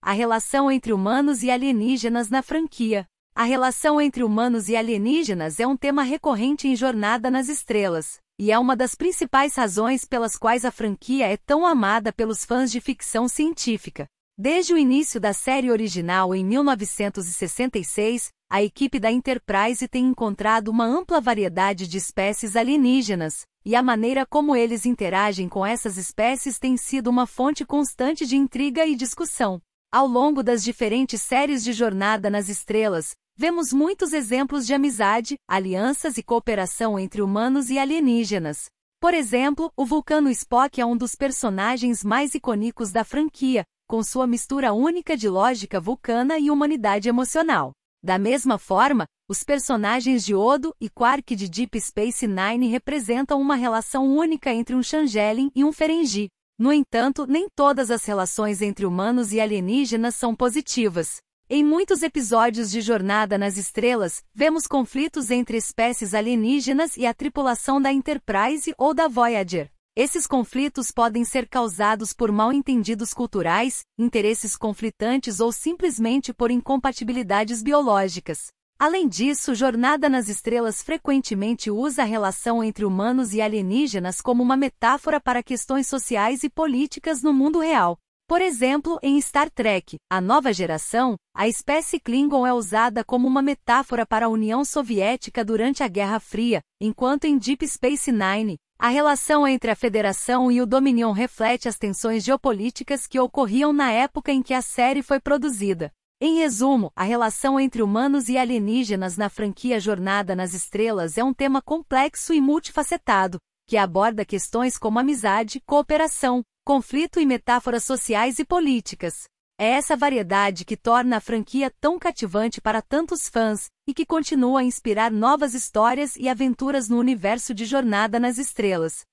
A relação entre humanos e alienígenas na franquia. A relação entre humanos e alienígenas é um tema recorrente em Jornada nas Estrelas, e é uma das principais razões pelas quais a franquia é tão amada pelos fãs de ficção científica. Desde o início da série original em 1966, a equipe da Enterprise tem encontrado uma ampla variedade de espécies alienígenas, e a maneira como eles interagem com essas espécies tem sido uma fonte constante de intriga e discussão. Ao longo das diferentes séries de Jornada nas Estrelas, vemos muitos exemplos de amizade, alianças e cooperação entre humanos e alienígenas. Por exemplo, o vulcano Spock é um dos personagens mais icônicos da franquia, com sua mistura única de lógica vulcana e humanidade emocional. Da mesma forma, os personagens de Odo e Quark de Deep Space Nine representam uma relação única entre um Changeling e um Ferengi. No entanto, nem todas as relações entre humanos e alienígenas são positivas. Em muitos episódios de Jornada nas Estrelas, vemos conflitos entre espécies alienígenas e a tripulação da Enterprise ou da Voyager. Esses conflitos podem ser causados por mal-entendidos culturais, interesses conflitantes ou simplesmente por incompatibilidades biológicas. Além disso, Jornada nas Estrelas frequentemente usa a relação entre humanos e alienígenas como uma metáfora para questões sociais e políticas no mundo real. Por exemplo, em Star Trek, a nova geração, a espécie Klingon é usada como uma metáfora para a União Soviética durante a Guerra Fria, enquanto em Deep Space Nine, a relação entre a Federação e o Dominion reflete as tensões geopolíticas que ocorriam na época em que a série foi produzida. Em resumo, a relação entre humanos e alienígenas na franquia Jornada nas Estrelas é um tema complexo e multifacetado, que aborda questões como amizade, cooperação, conflito e metáforas sociais e políticas. É essa variedade que torna a franquia tão cativante para tantos fãs e que continua a inspirar novas histórias e aventuras no universo de Jornada nas Estrelas.